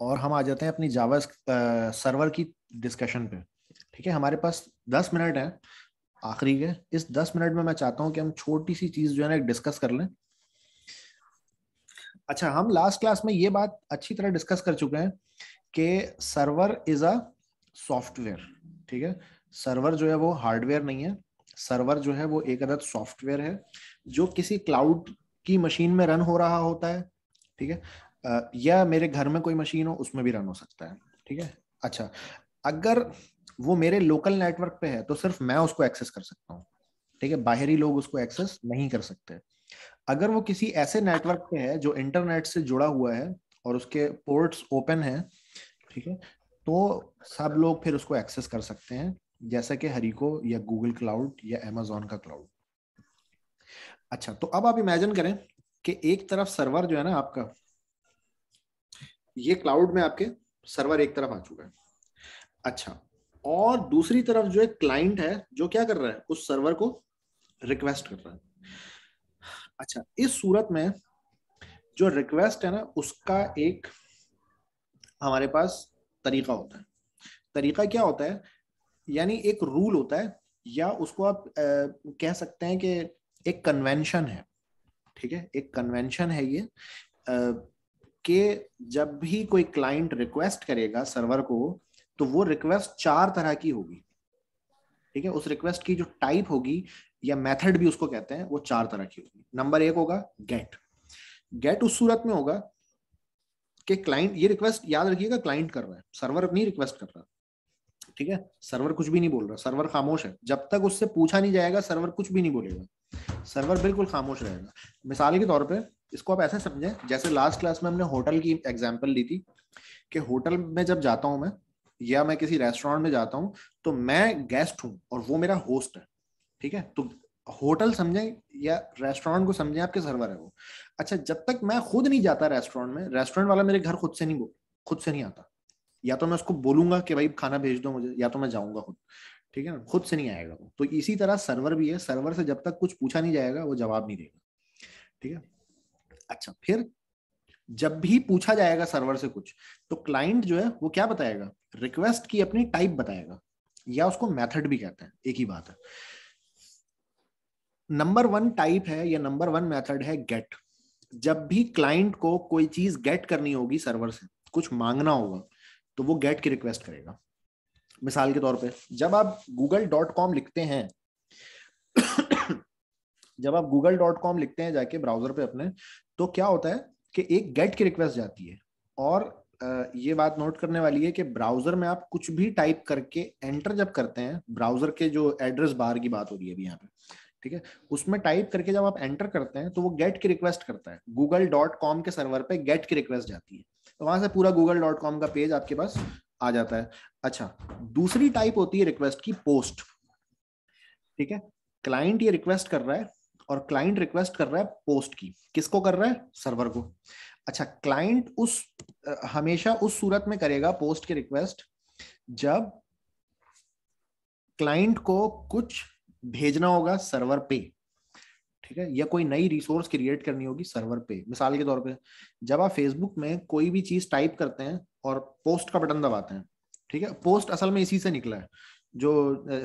और हम आ जाते हैं अपनी जावा सर्वर की डिस्कशन पे ठीक है हमारे पास दस मिनट है आखिरी के इस दस मिनट में मैं चाहता हूँ कि हम छोटी सी चीज जो है ना डिस्कस कर लें अच्छा हम लास्ट क्लास में ये बात अच्छी तरह डिस्कस कर चुके हैं कि सर्वर इज अ सॉफ्टवेयर ठीक है सर्वर जो है वो हार्डवेयर नहीं है सर्वर जो है वो एक अदद सॉफ्टवेयर है जो किसी क्लाउड की मशीन में रन हो रहा होता है ठीक है या मेरे घर में कोई मशीन हो उसमें भी रन हो सकता है ठीक है अच्छा अगर वो मेरे लोकल नेटवर्क पे है तो सिर्फ मैं उसको एक्सेस कर सकता हूँ ठीक है बाहरी लोग उसको एक्सेस नहीं कर सकते अगर वो किसी ऐसे नेटवर्क पे है जो इंटरनेट से जुड़ा हुआ है और उसके पोर्ट्स ओपन है ठीक है तो सब लोग फिर उसको एक्सेस कर सकते हैं जैसा कि हरिको या गूगल क्लाउड या एमेजोन का क्लाउड अच्छा तो अब आप इमेजिन करें कि एक तरफ सर्वर जो है ना आपका ये क्लाउड में आपके सर्वर एक तरफ आ चुका है अच्छा और दूसरी तरफ जो एक क्लाइंट है जो क्या कर रहा है उस सर्वर को रिक्वेस्ट कर रहा है अच्छा इस सूरत में जो रिक्वेस्ट है ना उसका एक हमारे पास तरीका होता है तरीका क्या होता है यानी एक रूल होता है या उसको आप ए, कह सकते हैं कि एक कन्वेंशन है ठीक है एक कन्वेंशन है ये कि जब भी कोई क्लाइंट रिक्वेस्ट करेगा सर्वर को तो वो रिक्वेस्ट चार तरह की होगी ठीक है उस रिक्वेस्ट की जो टाइप होगी या मेथड भी उसको कहते हैं वो चार तरह की होगी नंबर एक होगा गेट गेट उस सूरत में होगा कि क्लाइंट ये रिक्वेस्ट याद रखिएगा क्लाइंट कर रहा है सर्वर नहीं रिक्वेस्ट कर रहा ठीक है सर्वर कुछ भी नहीं बोल रहा सर्वर खामोश है जब तक उससे पूछा नहीं जाएगा सर्वर कुछ भी नहीं बोलेगा सर्वर बिल्कुल खामोश रहेगा मिसाल के तौर पे इसको आप ऐसे समझें जैसे लास्ट क्लास में हमने होटल की एग्जाम्पल ली थी कि होटल में जब जाता हूँ मैं या मैं किसी रेस्टोरेंट में जाता हूं तो मैं गेस्ट हूं और वो मेरा होस्ट है ठीक है तो होटल समझें या रेस्टोरेंट को समझें आपके सर्वर है वो अच्छा जब तक मैं खुद नहीं जाता रेस्टोरेंट में रेस्टोरेंट वाला मेरे घर खुद से नहीं खुद से नहीं आता या तो मैं उसको बोलूंगा कि भाई खाना भेज दो मुझे या तो मैं जाऊंगा खुद ठीक है ना खुद से नहीं आएगा तो इसी तरह सर्वर भी है सर्वर से जब तक कुछ पूछा नहीं जाएगा वो जवाब नहीं देगा ठीक है अच्छा फिर जब भी पूछा जाएगा सर्वर से कुछ तो क्लाइंट जो है वो क्या बताएगा रिक्वेस्ट की अपनी टाइप बताएगा या उसको मेथड भी कहते हैं एक ही बात है नंबर वन टाइप है या नंबर वन मेथड है गेट जब भी क्लाइंट को कोई चीज गेट करनी होगी सर्वर से कुछ मांगना होगा तो वो गेट की रिक्वेस्ट करेगा मिसाल के तौर पे जब आप गूगल डॉट कॉम लिखते हैं जब आप गूगल डॉट कॉम लिखते हैं जाके ब्राउजर पे अपने तो क्या होता है कि एक गेट की रिक्वेस्ट जाती है और ये बात नोट करने वाली है कि ब्राउजर में आप कुछ भी टाइप करके एंटर जब करते हैं ब्राउजर के जो एड्रेस बार की बात हो रही है अभी यहाँ पे ठीक है उसमें टाइप करके जब आप एंटर करते हैं तो वो गेट की रिक्वेस्ट करता है गूगल डॉट कॉम के सर्वर पे गेट की रिक्वेस्ट जाती है तो वहां से पूरा गूगल डॉट कॉम का पेज आपके पास आ जाता है अच्छा दूसरी टाइप होती है रिक्वेस्ट की पोस्ट ठीक है क्लाइंट ये रिक्वेस्ट कर रहा है और क्लाइंट रिक्वेस्ट कर रहा है पोस्ट की किसको कर रहा है सर्वर को अच्छा क्लाइंट उस हमेशा उस सूरत में करेगा पोस्ट की रिक्वेस्ट जब क्लाइंट को कुछ भेजना होगा सर्वर पे ठीक है या कोई नई रिसोर्स क्रिएट करनी होगी सर्वर पे मिसाल के तौर पे जब आप फेसबुक में कोई भी चीज टाइप करते हैं और पोस्ट का बटन दबाते हैं ठीक है पोस्ट असल में इसी से निकला है जो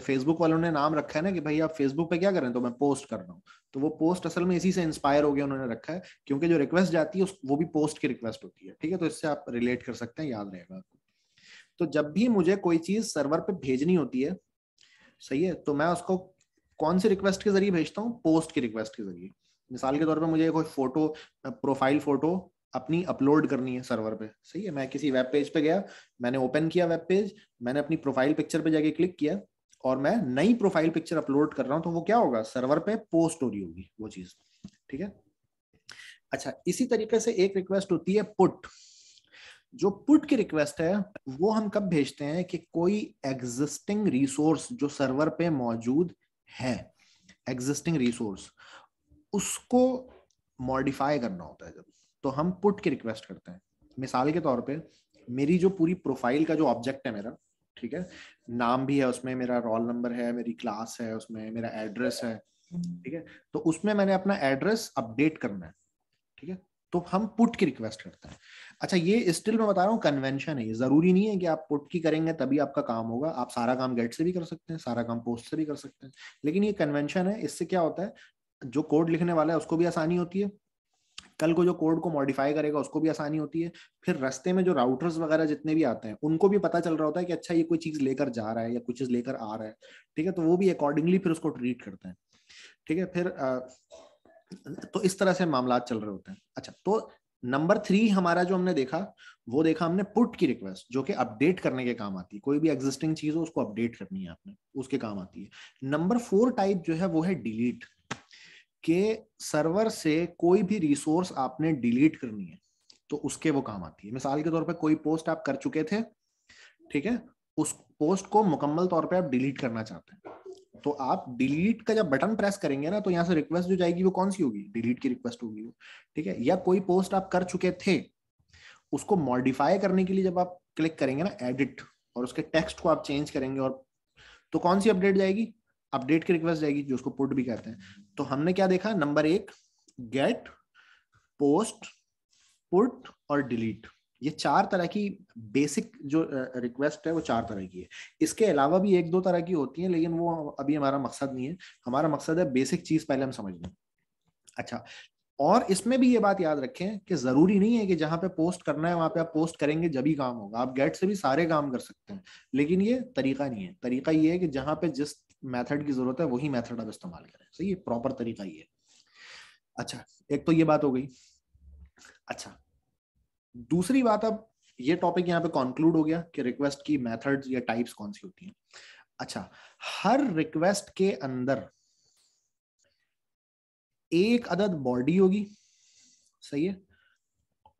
फेसबुक वालों ने नाम रखा है ना कि भाई आप फेसबुक पे क्या करें तो मैं पोस्ट कर रहा हूँ तो वो पोस्ट असल में इसी से इंस्पायर हो गया उन्होंने रखा है क्योंकि जो रिक्वेस्ट जाती है वो भी पोस्ट की रिक्वेस्ट होती है ठीक है तो इससे आप रिलेट कर सकते हैं याद रहेगा आपको तो जब भी मुझे कोई चीज सर्वर पे भेजनी होती है सही है तो मैं उसको कौन सी रिक्वेस्ट के जरिए भेजता हूँ पोस्ट की रिक्वेस्ट के जरिए मिसाल के तौर पर मुझे कोई फोटो प्रोफाइल फोटो अपनी अपलोड करनी है सर्वर पे सही है मैं किसी वेब पेज पे गया मैंने ओपन किया वेब पेज मैंने अपनी प्रोफाइल पिक्चर पे जाके क्लिक किया और मैं नई प्रोफाइल पिक्चर अपलोड कर रहा हूँ तो वो क्या होगा सर्वर पे पोस्ट हो रही होगी वो चीज ठीक है अच्छा इसी तरीके से एक रिक्वेस्ट होती है पुट जो पुट की रिक्वेस्ट है वो हम कब भेजते हैं कि कोई एग्जिस्टिंग रिसोर्स जो सर्वर पे मौजूद है एग्जिस्टिंग रिसोर्स उसको मॉडिफाई करना होता है जब तो हम पुट की रिक्वेस्ट करते हैं मिसाल के तौर पे मेरी जो पूरी प्रोफाइल का जो ऑब्जेक्ट है मेरा ठीक है नाम भी है उसमें मेरा रोल नंबर है मेरी क्लास है उसमें मेरा एड्रेस है हम्म। ठीक है तो उसमें मैंने अपना एड्रेस अपडेट करना है ठीक है तो हम पुट की रिक्वेस्ट करते हैं अच्छा ये स्टिल मैं बता रहा हूँ कन्वेंशन है ये जरूरी नहीं है कि आप पुट की करेंगे तभी आपका काम होगा आप सारा काम गेट से भी कर सकते हैं सारा काम पोस्ट से भी कर सकते हैं लेकिन ये कन्वेंशन है इससे क्या होता है जो कोड लिखने वाला है उसको भी आसानी होती है कल को जो कोड को मॉडिफाई करेगा उसको भी आसानी होती है फिर रास्ते में जो राउटर्स वगैरह जितने भी आते हैं उनको भी पता चल रहा होता है कि अच्छा ये कोई चीज लेकर जा रहा है या कुछ चीज लेकर आ रहा है ठीक है तो वो भी अकॉर्डिंगली फिर उसको ट्रीट करते हैं ठीक है फिर तो इस तरह से मामला चल रहे होते हैं अच्छा तो नंबर थ्री हमारा जो हमने देखा वो देखा हमने पुट की रिक्वेस्ट जो कि अपडेट करने के काम आती है कोई भी एग्जिस्टिंग चीज हो उसको अपडेट करनी है आपने उसके काम आती है नंबर फोर टाइप जो है वो है डिलीट के सर्वर से कोई भी रिसोर्स आपने डिलीट करनी है तो उसके वो काम आती है मिसाल के तौर पर कोई पोस्ट आप कर चुके थे ठीक है उस पोस्ट को मुकम्मल तौर पर आप डिलीट करना चाहते हैं तो आप डिलीट का जब बटन प्रेस करेंगे ना तो यहाँ से रिक्वेस्ट जो जाएगी वो कौन सी होगी डिलीट की रिक्वेस्ट होगी ठीक है या कोई पोस्ट आप कर चुके थे उसको मॉडिफाई करने के लिए जब आप क्लिक करेंगे ना एडिट और उसके टेक्स्ट को आप चेंज करेंगे और तो कौन सी अपडेट जाएगी अपडेट की रिक्वेस्ट जाएगी जो उसको पुट भी कहते हैं तो हमने क्या देखा नंबर एक गेट पोस्ट पुट और डिलीट ये चार तरह की बेसिक जो रिक्वेस्ट है वो चार तरह की है इसके अलावा भी एक दो तरह की होती है लेकिन वो अभी हमारा मकसद नहीं है हमारा मकसद है बेसिक चीज पहले हम समझ लें अच्छा और इसमें भी ये बात याद रखें कि जरूरी नहीं है कि जहां पे पोस्ट करना है वहां पे आप पोस्ट करेंगे जब ही काम होगा आप गेट से भी सारे काम कर सकते हैं लेकिन ये तरीका नहीं है तरीका ये है कि जहां पे जिस मेथड की जरूरत है वही मेथड आप इस्तेमाल करें सही है प्रॉपर तरीका ये अच्छा एक तो ये बात हो गई अच्छा दूसरी बात अब ये टॉपिक यहाँ पे कॉन्क्लूड हो गया कि रिक्वेस्ट की मेथड्स या टाइप्स कौन सी होती हैं अच्छा हर रिक्वेस्ट के अंदर एक अदद बॉडी होगी सही है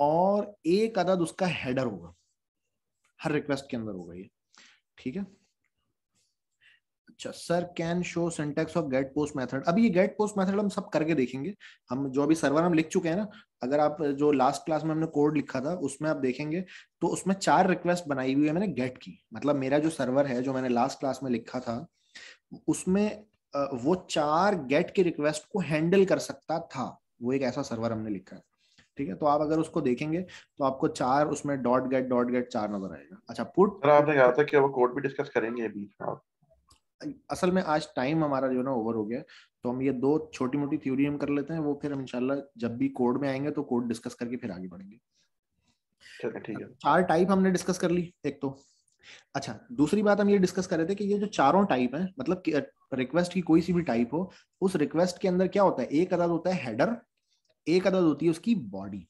और एक अदद उसका हेडर होगा हर रिक्वेस्ट के अंदर होगा ये ठीक है अच्छा sir can show syntax of get post method अभी ये गेट पोस्ट मेथड हम सब करके देखेंगे हम जो अभी सर्वर हम लिख चुके हैं ना अगर आप जो लास्ट क्लास में हमने कोड लिखा था उसमें आप देखेंगे तो उसमें चार रिक्वेस्ट बनाई हुई है मैंने गेट की मतलब मेरा जो सर्वर है जो मैंने लास्ट क्लास में लिखा था उसमें वो चार गेट की रिक्वेस्ट को हैंडल कर सकता था वो एक ऐसा सर्वर हमने लिखा है ठीक है तो आप अगर उसको देखेंगे तो आपको चार उसमें डॉट गेट डॉट गेट चार नजर आएगा अच्छा पुट सर आपने कहा था कि वो कोड भी डिस्कस करेंगे अभी आप हाँ। असल में आज टाइम हमारा जो ना ओवर हो गया तो हम ये दो छोटी मोटी थ्योरी हम कर लेते हैं वो फिर हम इंशाल्लाह जब भी कोड में आएंगे तो कोड डिस्कस करके फिर आगे बढ़ेंगे चार टाइप हमने डिस्कस कर ली एक तो अच्छा दूसरी बात हम ये डिस्कस कर रहे थे कि ये जो चारों टाइप हैं मतलब रिक्वेस्ट की कोई सी भी टाइप हो उस रिक्वेस्ट के अंदर क्या होता है एक अदद होता है हेडर एक अदद होती है उसकी बॉडी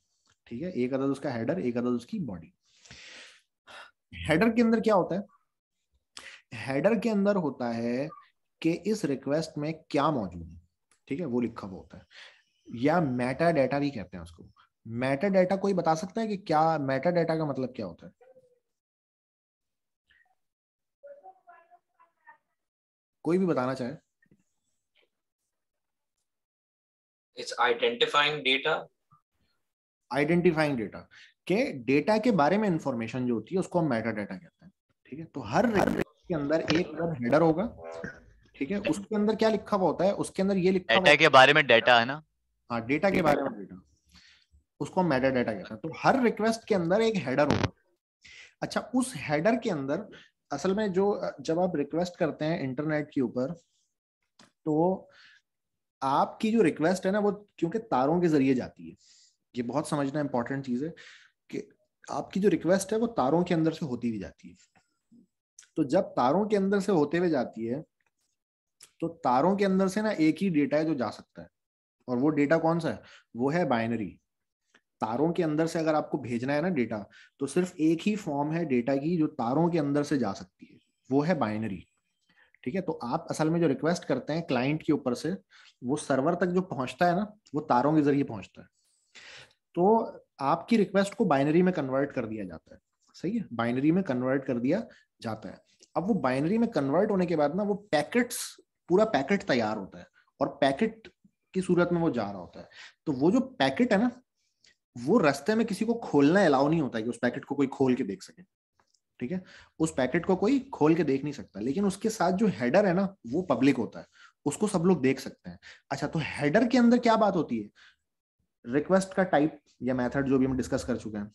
ठीक है एक अदद उसका हेडर एक अदद उसकी बॉडी हेडर के अंदर क्या होता है हेडर के अंदर होता है कि इस रिक्वेस्ट में क्या मौजूद है ठीक है वो लिखा हुआ होता है या मेटा डेटा भी कहते हैं उसको मेटा डेटा कोई बता सकता है कि क्या मेटा डेटा का मतलब क्या होता है कोई भी बताना चाहे it's identifying data identifying data के डेटा के बारे में इंफॉर्मेशन जो होती है उसको हम मेटा डेटा कहते हैं ठीक है तो हर के अंदर एक अगर हेडर होगा ठीक है उसके अंदर क्या लिखा हुआ होता है उसके अंदर ये लिखा डेटा के बारे में डेटा है ना हाँ डेटा के बारे में डेटा उसको हम मेटा डेटा कहते हैं तो हर रिक्वेस्ट के अंदर एक हेडर होगा अच्छा उस हेडर के अंदर असल में जो जब आप रिक्वेस्ट करते हैं इंटरनेट के ऊपर तो आपकी जो रिक्वेस्ट है ना वो क्योंकि तारों के जरिए जाती है ये बहुत समझना इंपॉर्टेंट चीज है कि आपकी जो रिक्वेस्ट है वो तारों के अंदर से होती भी जाती है तो जब तारों के अंदर से होते हुए जाती है तो तारों के अंदर से ना एक ही डेटा है जो जा सकता है और वो डेटा कौन सा है वो है बाइनरी तारों के अंदर से अगर आपको भेजना है ना डेटा तो सिर्फ एक ही फॉर्म है डेटा की जो तारों के अंदर से जा सकती है वो है बाइनरी ठीक है तो आप असल में जो रिक्वेस्ट करते हैं क्लाइंट के ऊपर से वो सर्वर तक जो पहुंचता है ना वो तारों के जरिए पहुंचता है तो आपकी रिक्वेस्ट को बाइनरी में कन्वर्ट कर दिया जाता है सही है बाइनरी में कन्वर्ट कर दिया जाता है अब वो बाइनरी में कन्वर्ट होने के बाद ना वो पैकेट्स पूरा पैकेट तैयार होता है और पैकेट की सूरत में वो जा रहा होता है तो वो जो पैकेट है ना वो रास्ते में किसी को खोलना अलाउ नहीं होता है कि उस पैकेट को कोई खोल के देख सके ठीक है उस पैकेट को कोई खोल के देख नहीं सकता लेकिन उसके साथ जो हेडर है ना वो पब्लिक होता है उसको सब लोग देख सकते हैं अच्छा तो हेडर के अंदर क्या बात होती है रिक्वेस्ट का टाइप या मेथड जो भी हम डिस्कस कर चुके हैं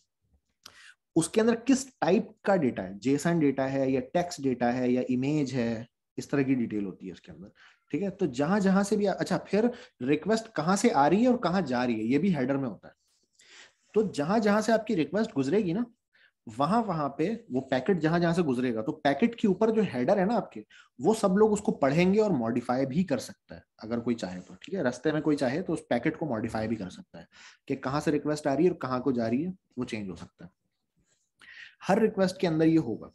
उसके अंदर किस टाइप का डेटा है जेसन डेटा है या टेक्स्ट डेटा है या इमेज है इस तरह की डिटेल होती है उसके अंदर ठीक है तो जहां जहां से भी अच्छा फिर रिक्वेस्ट कहां से आ रही है और कहां जा रही है ये भी हेडर में होता है तो जहां जहां से आपकी रिक्वेस्ट गुजरेगी ना वहां वहां पे वो पैकेट जहां जहां से गुजरेगा तो पैकेट के ऊपर जो हेडर है ना आपके वो सब लोग उसको पढ़ेंगे और मॉडिफाई भी कर सकता है अगर कोई चाहे तो ठीक है रास्ते में कोई चाहे तो उस पैकेट को मॉडिफाई भी कर सकता है कि कहाँ से रिक्वेस्ट आ रही है और कहां को जा रही है वो चेंज हो सकता है हर रिक्वेस्ट के अंदर ये होगा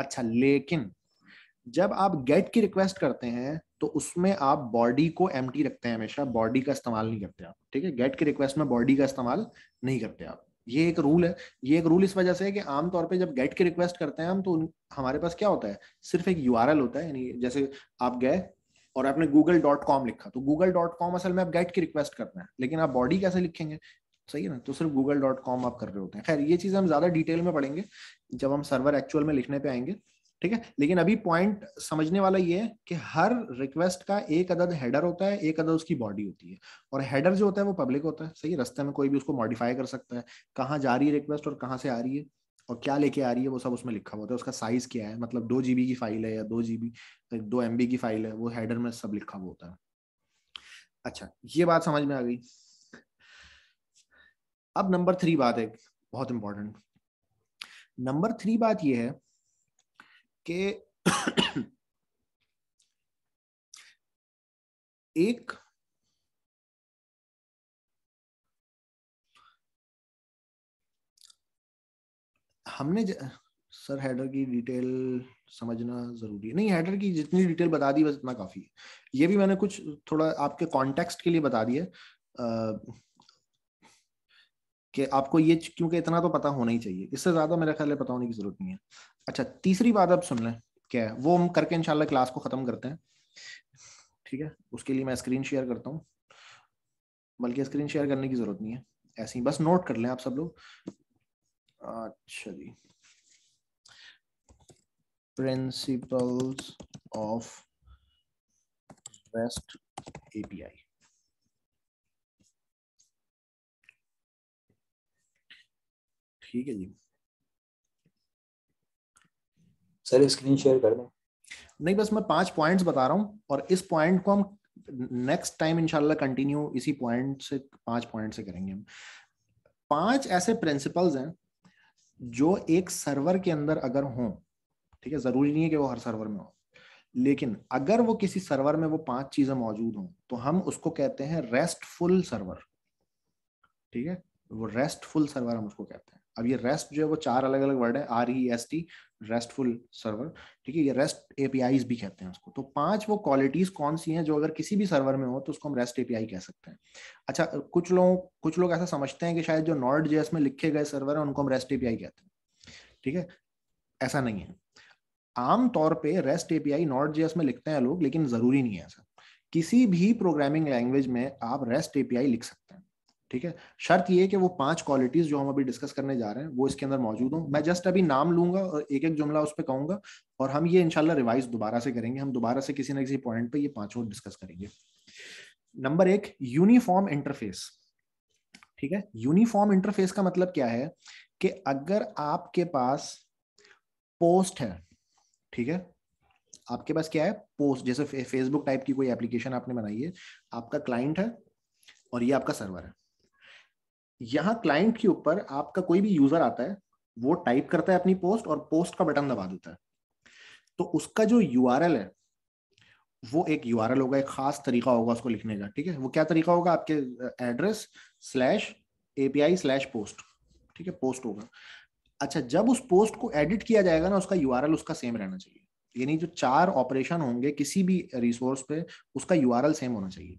अच्छा लेकिन जब आप गेट की रिक्वेस्ट करते हैं तो उसमें आप बॉडी को एम रखते हैं हमेशा बॉडी का इस्तेमाल नहीं करते आप ठीक है गेट की रिक्वेस्ट में बॉडी का इस्तेमाल नहीं करते आप ये एक रूल है ये एक रूल इस वजह से है कि आमतौर पे जब गेट की रिक्वेस्ट करते हैं हम तो हमारे पास क्या होता है सिर्फ एक यू होता है यानी जैसे आप गए और आपने गूगल डॉट कॉम लिखा तो गूगल डॉट कॉम असल में आप गेट की रिक्वेस्ट करते हैं लेकिन आप बॉडी कैसे लिखेंगे सही है ना तो सिर्फ गूगल डॉट कॉम आप कर रहे होते हैं खैर ये चीज़ हम ज़्यादा डिटेल में पढ़ेंगे जब हम सर्वर एक्चुअल में लिखने पे आएंगे ठीक है लेकिन अभी पॉइंट समझने वाला ये है कि हर रिक्वेस्ट का एक अदद हेडर होता है एक अदद उसकी बॉडी होती है और हेडर जो होता है वो पब्लिक होता है सही रस्ते में कोई भी उसको मॉडिफाई कर सकता है कहाँ जा रही है रिक्वेस्ट और कहाँ से आ रही है और क्या लेके आ रही है वो सब उसमें लिखा हुआ है उसका साइज क्या है मतलब दो जीबी की फाइल है या दो जीबी दो एमबी की फाइल है वो हेडर में सब लिखा हुआ होता है अच्छा ये बात समझ में आ गई अब नंबर थ्री बात है बहुत इंपॉर्टेंट नंबर थ्री बात यह है कि एक हमने ज... सर हेडर की डिटेल समझना जरूरी है नहीं हेडर की जितनी डिटेल बता दी बस इतना काफी है ये भी मैंने कुछ थोड़ा आपके कॉन्टेक्स्ट के लिए बता दिया कि आपको ये क्योंकि इतना तो पता होना ही चाहिए इससे ज्यादा मेरा ख्याल है पता होने की जरूरत नहीं है अच्छा तीसरी बात आप सुन लें क्या है वो हम करके इनशाला क्लास को खत्म करते हैं ठीक है उसके लिए मैं स्क्रीन शेयर करता हूँ बल्कि स्क्रीन शेयर करने की जरूरत नहीं है ऐसे ही बस नोट कर लें आप सब लोग अच्छा जी प्रिंसिपल्स ऑफ REST एपीआई ठीक है जी सर स्क्रीन शेयर कर दें नहीं बस मैं पांच पॉइंट्स बता रहा हूँ और इस पॉइंट को हम नेक्स्ट टाइम इंशाल्लाह कंटिन्यू इसी पॉइंट से पांच पॉइंट से करेंगे हम पांच ऐसे प्रिंसिपल्स हैं जो एक सर्वर के अंदर अगर हों ठीक है जरूरी नहीं है कि वो हर सर्वर में हो लेकिन अगर वो किसी सर्वर में वो पांच चीजें मौजूद हों तो हम उसको कहते हैं रेस्टफुल सर्वर ठीक है वो रेस्टफुल सर्वर हम उसको कहते हैं अब ये रेस्ट जो है वो चार अलग अलग वर्ड है R E S T RESTful server ठीक है ये रेस्ट एपीआई भी कहते हैं उसको तो पांच वो क्वालिटीज कौन सी हैं जो अगर किसी भी सर्वर में हो तो उसको हम रेस्ट एपीआई कह सकते हैं अच्छा कुछ लोग कुछ लोग ऐसा समझते हैं कि शायद जो नॉर्ड जेएस में लिखे गए सर्वर है उनको हम रेस्ट एपीआई कहते हैं ठीक है ऐसा नहीं है आमतौर पे रेस्ट एपीआई नॉर्ड जेएस में लिखते हैं लोग लेकिन जरूरी नहीं है ऐसा किसी भी प्रोग्रामिंग लैंग्वेज में आप रेस्ट एपीआई लिख सकते हैं ठीक है शर्त ये कि वो पांच क्वालिटीज जो हम अभी डिस्कस करने जा रहे हैं वो इसके अंदर मौजूद हों मैं जस्ट अभी नाम लूंगा और एक एक जुमला उस पर कहूंगा और हम ये इनशाला रिवाइज दोबारा से करेंगे हम दोबारा से किसी ना किसी पॉइंट पर ये पांचों डिस्कस करेंगे नंबर एक यूनिफॉर्म इंटरफेस ठीक है यूनिफॉर्म इंटरफेस का मतलब क्या है कि अगर आपके पास पोस्ट है ठीक है आपके पास क्या है पोस्ट जैसे फेसबुक टाइप की कोई एप्लीकेशन आपने बनाई है आपका क्लाइंट है और ये आपका सर्वर है यहाँ क्लाइंट के ऊपर आपका कोई भी यूजर आता है वो टाइप करता है अपनी पोस्ट और पोस्ट का बटन दबा देता है तो उसका जो यू है वो एक यू होगा एक खास तरीका होगा उसको लिखने का ठीक है वो क्या तरीका होगा आपके address slash A slash post ठीक है पोस्ट होगा अच्छा जब उस पोस्ट को एडिट किया जाएगा ना उसका यू उसका सेम रहना चाहिए यानी जो चार ऑपरेशन होंगे किसी भी रिसोर्स पे उसका यू सेम होना चाहिए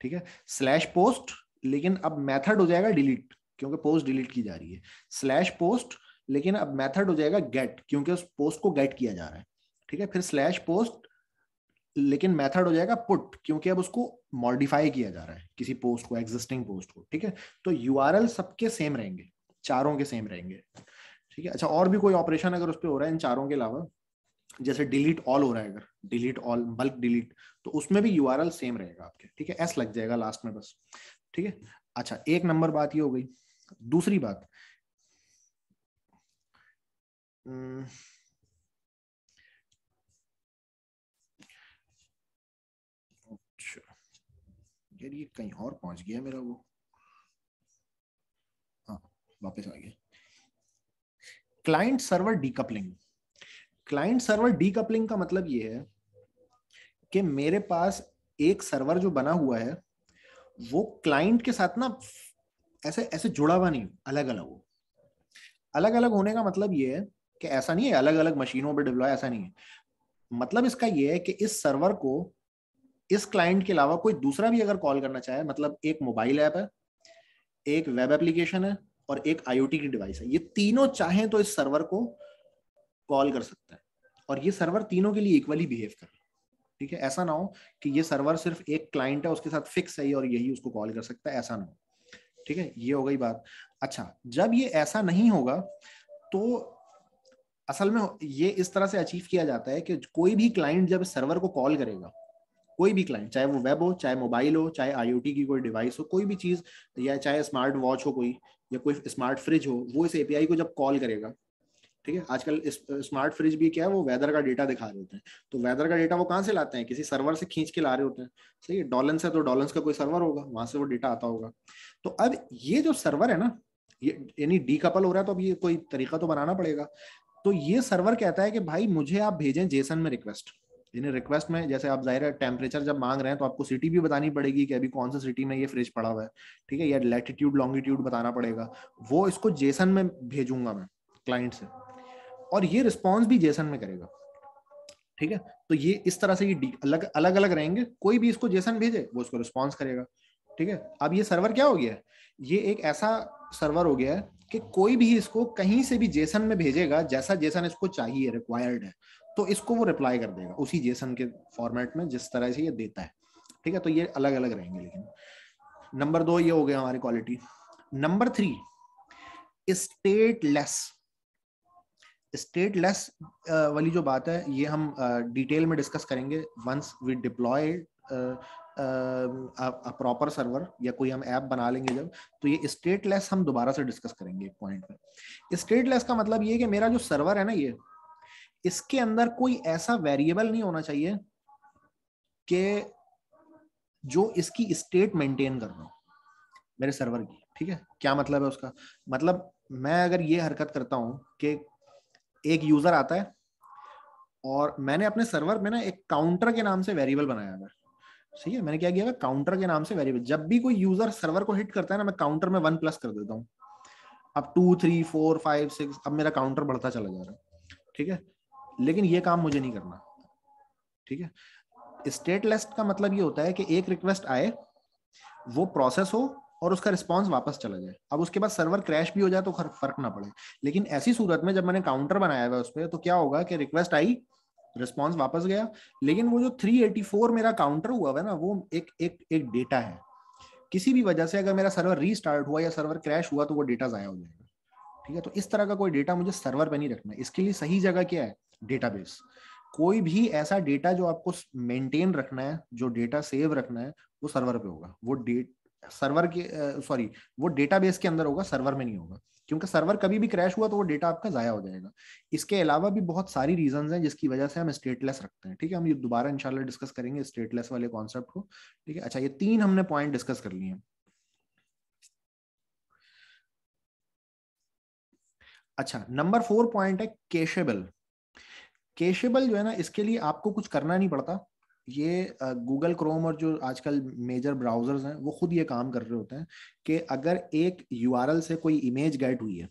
ठीक है स्लैश पोस्ट लेकिन अब मेथड हो जाएगा डिलीट क्योंकि पोस्ट डिलीट की जा रही है स्लैश पोस्ट लेकिन अब मेथड हो जाएगा गेट क्योंकि उस पोस्ट को गेट किया जा रहा है ठीक है फिर स्लैश पोस्ट लेकिन मेथड हो जाएगा पुट क्योंकि अब उसको मॉडिफाई किया जा रहा है किसी पोस्ट को एग्जिस्टिंग पोस्ट को ठीक है तो यू सबके सेम रहेंगे चारों के सेम रहेंगे ठीक है अच्छा और भी कोई ऑपरेशन अगर उस पर हो रहा है इन चारों के अलावा जैसे डिलीट ऑल हो रहा है अगर डिलीट ऑल बल्क डिलीट तो उसमें भी यू सेम रहेगा आपके ठीक है एस लग जाएगा लास्ट में बस ठीक है अच्छा एक नंबर बात ये हो गई दूसरी बात हम्म। अच्छा यार ये कहीं और पहुंच गया मेरा वो हाँ वापस आ गया client server decoupling client server decoupling का मतलब ये है कि मेरे पास एक सर्वर जो बना हुआ है वो क्लाइंट के साथ ना ऐसे ऐसे जुड़ा हुआ नहीं अलग अलग हो अलग अलग होने का मतलब ये है कि ऐसा नहीं है अलग अलग मशीनों पर डिप्लॉय ऐसा नहीं है मतलब इसका ये है कि इस सर्वर को इस क्लाइंट के अलावा कोई दूसरा भी अगर कॉल करना चाहे मतलब एक मोबाइल ऐप है एक वेब एप्लीकेशन है और एक आईओटी की डिवाइस है ये तीनों चाहें तो इस सर्वर को कॉल कर सकता है और ये सर्वर तीनों के लिए इक्वली बिहेव कर रहा है ठीक है ऐसा ना हो कि ये सर्वर सिर्फ एक क्लाइंट है उसके साथ फिक्स है और यही उसको कॉल कर सकता है ऐसा ना हो ठीक है ये हो गई बात अच्छा जब ये ऐसा नहीं होगा तो असल में ये इस तरह से अचीव किया जाता है कि कोई भी क्लाइंट जब सर्वर को कॉल करेगा कोई भी क्लाइंट चाहे वो वेब हो चाहे मोबाइल हो चाहे आईओटी की कोई डिवाइस हो कोई भी चीज़ या चाहे स्मार्ट वॉच हो कोई या कोई स्मार्ट फ्रिज हो वो इस एपीआई को जब कॉल करेगा ठीक है आजकल स्मार्ट फ्रिज भी क्या है वो वेदर का डेटा दिखा रहे होते हैं तो वेदर का डेटा वो कहाँ से लाते हैं किसी सर्वर से खींच के ला रहे होते हैं सही है डॉलेंस है तो डॉलेंस का कोई सर्वर होगा वहां से वो डेटा आता होगा तो अब ये जो सर्वर है ना ये यानी डी कपल हो रहा है तो अब ये कोई तरीका तो बनाना पड़ेगा तो ये सर्वर कहता है कि भाई मुझे आप भेजें जेसन में रिक्वेस्ट यानी रिक्वेस्ट में जैसे आप जाहिर है टेम्परेचर जब मांग रहे हैं तो आपको सिटी भी बतानी पड़ेगी कि अभी कौन सा सिटी में ये फ्रिज पड़ा हुआ है ठीक है या लेटिट्यूड लॉन्गिट्यूड बताना पड़ेगा वो इसको जेसन में भेजूंगा मैं क्लाइंट से और ये रिस्पॉन्स भी जेसन में करेगा ठीक है तो ये इस तरह से ये अलग अलग अलग रहेंगे कोई भी इसको जेसन भेजे वो उसको रिस्पॉन्स करेगा ठीक है अब ये सर्वर क्या हो गया ये एक ऐसा सर्वर हो गया है कि कोई भी इसको कहीं से भी जेसन में भेजेगा जैसा जेसन इसको चाहिए रिक्वायर्ड है तो इसको वो रिप्लाई कर देगा उसी जेसन के फॉर्मेट में जिस तरह से ये देता है ठीक है तो ये अलग अलग रहेंगे लेकिन नंबर दो ये हो गया हमारी quality number three stateless stateless uh, वाली जो बात है ये हम डिटेल uh, में डिस्कस करेंगे once we deploy proper server या कोई हम ऐप बना लेंगे जब तो ये स्टेटलेस हम दोबारा से डिस्कस करेंगे एक पॉइंट पर स्टेटलेस का मतलब ये कि मेरा जो सर्वर है ना ये इसके अंदर कोई ऐसा वेरिएबल नहीं होना चाहिए कि जो इसकी स्टेट मेंटेन कर रहा हूँ मेरे सर्वर की ठीक है क्या मतलब है उसका मतलब मैं अगर ये हरकत करता हूं कि एक यूजर आता है और मैंने अपने सर्वर में ना एक काउंटर के नाम से वेरिएबल बनाया हुआ सही है मैंने क्या किया काउंटर के नाम से वेरिएबल जब भी कोई यूजर सर्वर को हिट करता है ना मैं काउंटर में वन प्लस कर देता हूँ अब two three four five six अब मेरा काउंटर बढ़ता चला जा रहा है ठीक है लेकिन ये काम मुझे नहीं करना ठीक है स्टेट लिस्ट का मतलब ये होता है कि एक रिक्वेस्ट आए वो प्रोसेस हो और उसका रिस्पॉन्स वापस चला जाए अब उसके बाद सर्वर क्रैश भी हो जाए तो फर्क ना पड़े लेकिन ऐसी सूरत में जब मैंने काउंटर बनाया हुआ उस पर तो क्या होगा कि रिक्वेस्ट आई रिस्पॉन्स वापस गया लेकिन वो जो 384 मेरा काउंटर हुआ है ना वो एक एक एक डेटा है किसी भी वजह से अगर मेरा सर्वर रीस्टार्ट हुआ या सर्वर क्रैश हुआ तो वो डेटा ज़ाया हो जाएगा ठीक है तो इस तरह का कोई डेटा मुझे सर्वर पर नहीं रखना इसके लिए सही जगह क्या है डेटाबेस कोई भी ऐसा डेटा जो आपको मेंटेन रखना है जो डेटा सेव रखना है वो सर्वर पे होगा वो डेट सर्वर के सॉरी वो डेटाबेस के अंदर होगा सर्वर में नहीं होगा क्योंकि सर्वर कभी भी क्रैश हुआ तो वो डेटा आपका ज़ाया हो जाएगा इसके अलावा भी बहुत सारी रीजन हैं जिसकी वजह से हम स्टेटलेस रखते हैं ठीक है हम ये दोबारा इंशाल्लाह डिस्कस करेंगे स्टेटलेस वाले कॉन्सेप्ट को ठीक है अच्छा ये तीन हमने पॉइंट डिस्कस कर लिए अच्छा नंबर फोर पॉइंट है केशेबल केशेबल जो है ना इसके लिए आपको कुछ करना नहीं पड़ता ये गूगल क्रोम और जो आजकल मेजर ब्राउजर्स हैं वो खुद ये काम कर रहे होते हैं कि अगर एक यू से कोई इमेज गेट हुई है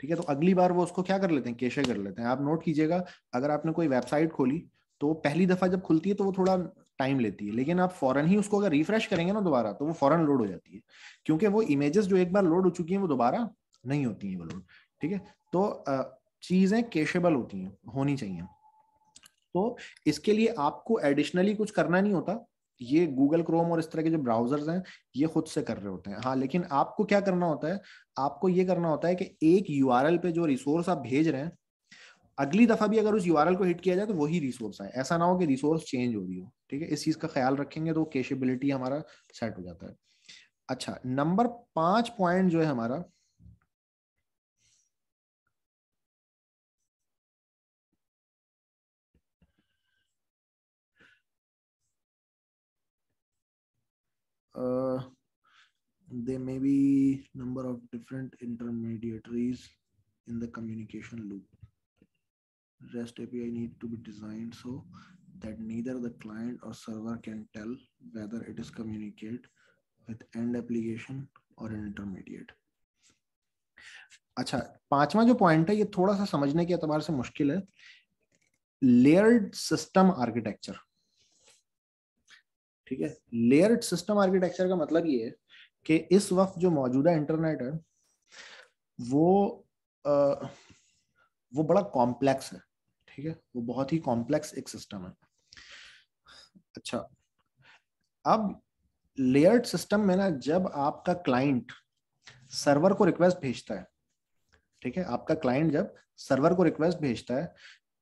ठीक है तो अगली बार वो उसको क्या कर लेते हैं कैशे कर लेते हैं आप नोट कीजिएगा अगर आपने कोई वेबसाइट खोली तो पहली दफ़ा जब खुलती है तो वो थोड़ा टाइम लेती है लेकिन आप फॉरन ही उसको अगर रिफ्रेश करेंगे ना दोबारा तो वो फॉरन लोड हो जाती है क्योंकि वो इमेजेस जो एक बार लोड हो चुकी है वो दोबारा नहीं होती है वो लोड ठीक है तो चीज़ें कैशेबल होती हैं होनी चाहिए तो इसके लिए आपको एडिशनली कुछ करना नहीं होता ये गूगल क्रोम और इस तरह के जो ब्राउजर्स हैं ये खुद से कर रहे होते हैं हाँ लेकिन आपको क्या करना होता है आपको ये करना होता है कि एक यू पे जो रिसोर्स आप भेज रहे हैं अगली दफा भी अगर उस यू को हिट किया जाए तो वही रिसोर्स आए ऐसा ना हो कि रिसोर्स चेंज हो रही हो ठीक है इस चीज का ख्याल रखेंगे तो केशेबिलिटी हमारा सेट हो जाता है अच्छा नंबर पांच पॉइंट जो है हमारा uh, there may be number of different intermediaries in the communication loop. REST API need to be designed so that neither the client or server can tell whether it is communicate with end application or an intermediate. अच्छा पांचवा जो point है ये थोड़ा सा समझने के अतबार से मुश्किल है लेयर्ड सिस्टम आर्किटेक्चर ठीक है लेयर्ड सिस्टम आर्किटेक्चर का मतलब ये है कि इस वक्त जो मौजूदा इंटरनेट है वो आ, वो बड़ा कॉम्प्लेक्स है ठीक है वो बहुत ही कॉम्प्लेक्स एक सिस्टम है अच्छा अब लेयर्ड सिस्टम में ना जब आपका क्लाइंट सर्वर को रिक्वेस्ट भेजता है ठीक है आपका क्लाइंट जब सर्वर को रिक्वेस्ट भेजता है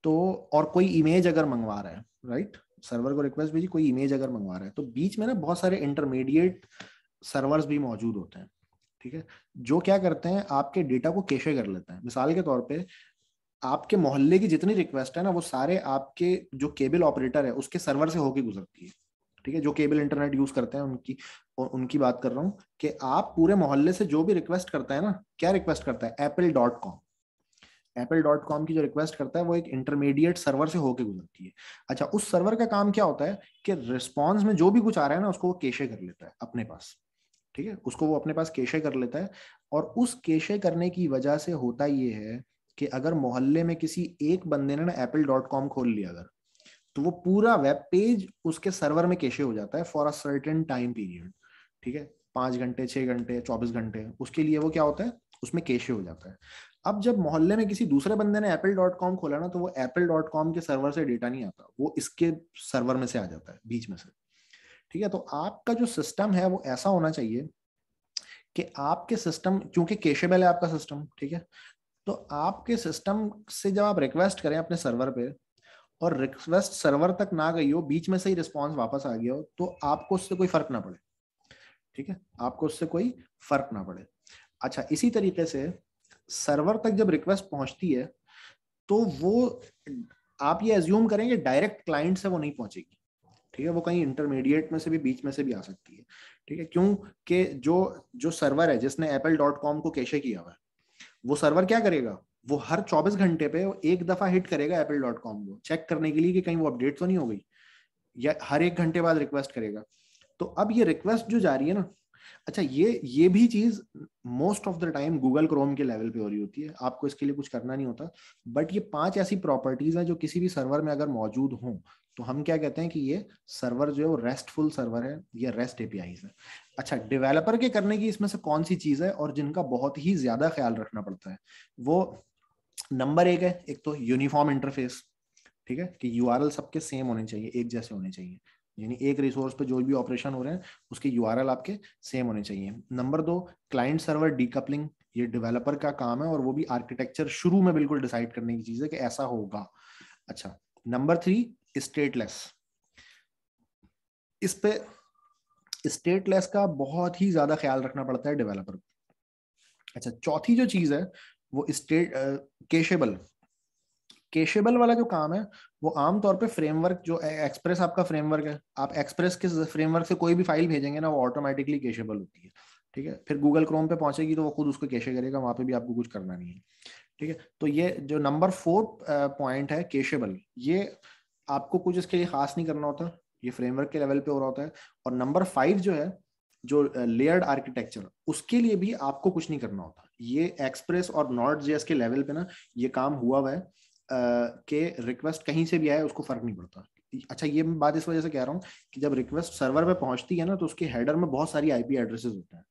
तो और कोई इमेज अगर मंगवा रहा है राइट सर्वर को रिक्वेस्ट भेजी कोई इमेज अगर मंगवा रहा है तो बीच में ना बहुत सारे इंटरमीडिएट सर्वर्स भी मौजूद होते हैं ठीक है जो क्या करते हैं आपके डेटा को कैशे कर लेते हैं मिसाल के तौर पे आपके मोहल्ले की जितनी रिक्वेस्ट है ना वो सारे आपके जो केबल ऑपरेटर है उसके सर्वर से होके गुजरती है ठीक है जो केबल इंटरनेट यूज करते हैं उनकी उनकी बात कर रहा हूँ कि आप पूरे मोहल्ले से जो भी रिक्वेस्ट करता है ना क्या रिक्वेस्ट करता है Apple dot com Apple dot com की जो रिक्वेस्ट करता है वो एक इंटरमीडिएट सर्वर से होके गुजरती है अच्छा उस सर्वर का काम क्या होता है कि रिस्पॉन्स में जो भी कुछ आ रहा है ना उसको वो केशे कर लेता है अपने पास ठीक है उसको वो अपने पास केशे कर लेता है और उस केशे करने की वजह से होता ये है कि अगर मोहल्ले में किसी एक बंदे ने ना एप्पल डॉट कॉम खोल लिया अगर तो वो पूरा वेब पेज उसके सर्वर में केशे हो जाता है for a certain time period ठीक है पांच घंटे छह घंटे चौबीस घंटे उसके लिए वो क्या होता है उसमें केशे हो जाता है अब जब मोहल्ले में किसी दूसरे बंदे ने एप्पल डॉट कॉम खोला ना तो वो एप्पल डॉट कॉम के सर्वर से डेटा नहीं आता वो इसके सर्वर में से आ जाता है बीच में से ठीक है तो आपका जो सिस्टम है वो ऐसा होना चाहिए कि आपके सिस्टम क्योंकि केशेबल है आपका सिस्टम ठीक है तो आपके सिस्टम से जब आप रिक्वेस्ट करें अपने सर्वर पे और रिक्वेस्ट सर्वर तक ना गई हो बीच में से ही रिस्पॉन्स वापस आ गया हो तो आपको उससे कोई फर्क ना पड़े ठीक है आपको उससे कोई फर्क ना पड़े अच्छा इसी तरीके से सर्वर तक जब रिक्वेस्ट पहुंचती है तो वो आप ये एज्यूम करेंगे डायरेक्ट क्लाइंट से वो नहीं पहुंचेगी ठीक है वो कहीं इंटरमीडिएट में से भी बीच में से भी आ सकती है ठीक है क्योंकि जो जो सर्वर है जिसने एप्पल डॉट कॉम को कैशे किया हुआ है वो सर्वर क्या करेगा वो हर 24 घंटे पे एक दफा हिट करेगा एप्पल डॉट कॉम को चेक करने के लिए कि कहीं वो अपडेट तो नहीं हो गई या हर एक घंटे बाद रिक्वेस्ट करेगा तो अब ये रिक्वेस्ट जो जा रही है ना अच्छा ये ये भी चीज most of the time Google Chrome के लेवल पे हो रही होती है आपको इसके लिए कुछ करना नहीं होता बट ये पांच ऐसी प्रॉपर्टीज हैं जो किसी भी सर्वर में अगर मौजूद हों तो हम क्या कहते हैं कि ये सर्वर जो है वो रेस्टफुल सर्वर है ये रेस्ट एपीआई है अच्छा डेवलपर के करने की इसमें से कौन सी चीज है और जिनका बहुत ही ज्यादा ख्याल रखना पड़ता है वो नंबर एक है एक तो यूनिफॉर्म इंटरफेस ठीक है कि यू सबके सेम होने चाहिए एक जैसे होने चाहिए यानी एक रिसोर्स पे जो भी ऑपरेशन हो रहे हैं उसके यू आपके सेम होने चाहिए नंबर दो क्लाइंट सर्वर डीकपलिंग ये डेवलपर का काम है और वो भी आर्किटेक्चर शुरू में बिल्कुल डिसाइड करने की चीज़ है कि ऐसा होगा अच्छा नंबर थ्री स्टेटलेस इस पे स्टेटलेस का बहुत ही ज़्यादा ख्याल रखना पड़ता है डेवलपर को अच्छा चौथी जो चीज़ है वो स्टेट केशेबल केशेबल वाला जो काम है वो आमतौर पे फ्रेमवर्क जो एक्सप्रेस आपका फ्रेमवर्क है आप एक्सप्रेस के फ्रेमवर्क से कोई भी फाइल भेजेंगे ना वो ऑटोमेटिकली केशेबल होती है ठीक है फिर गूगल क्रोम पे पहुंचेगी तो वो खुद उसको कैशे करेगा वहां पे भी आपको कुछ करना नहीं है ठीक है तो ये जो नंबर फोर पॉइंट है केशेबल ये आपको कुछ इसके लिए खास नहीं करना होता ये फ्रेमवर्क के लेवल पे हो रहा होता है और नंबर फाइव जो है जो लेयर्ड आर्किटेक्चर उसके लिए भी आपको कुछ नहीं करना होता ये एक्सप्रेस और नॉर्ट जेएस के लेवल पे ना ये काम हुआ हुआ है के रिक्वेस्ट कहीं से भी आए उसको फर्क नहीं पड़ता अच्छा ये बात इस वजह से कह रहा हूँ कि जब रिक्वेस्ट सर्वर पे पहुंचती है ना तो उसके हेडर में बहुत सारी आईपी एड्रेसेस होते हैं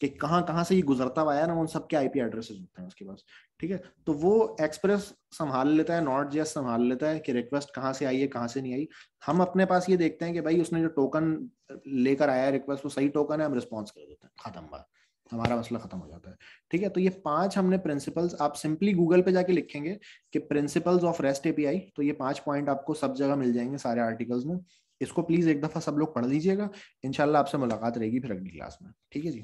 कि कहाँ कहाँ से ये गुजरता हुआ है ना उन सबके आईपी एड्रेसेस होते हैं उसके पास ठीक है तो वो एक्सप्रेस संभाल लेता है नॉट जेस संभाल लेता है कि रिक्वेस्ट कहाँ से आई है कहाँ से नहीं आई हम अपने पास ये देखते हैं कि भाई उसने जो टोकन लेकर आया है रिक्वेस्ट वो सही टोकन है हम रिस्पॉन्स कर देते हैं खत्म बात हमारा मसला खत्म हो जाता है ठीक है तो ये पांच हमने प्रिंसिपल्स आप सिंपली गूगल पे जाके लिखेंगे कि प्रिंसिपल्स ऑफ रेस्ट एपीआई तो ये पांच पॉइंट आपको सब जगह मिल जाएंगे सारे आर्टिकल्स में इसको प्लीज एक दफा सब लोग पढ़ लीजिएगा इनशाला आपसे मुलाकात रहेगी फिर अगली क्लास में ठीक है जी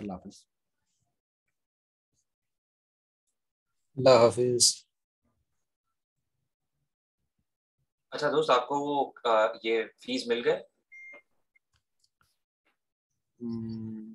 अल्लाह हाफिज अल्लाह हाफिज अच्छा दोस्त आपको वो आ, ये फीस मिल गए hmm.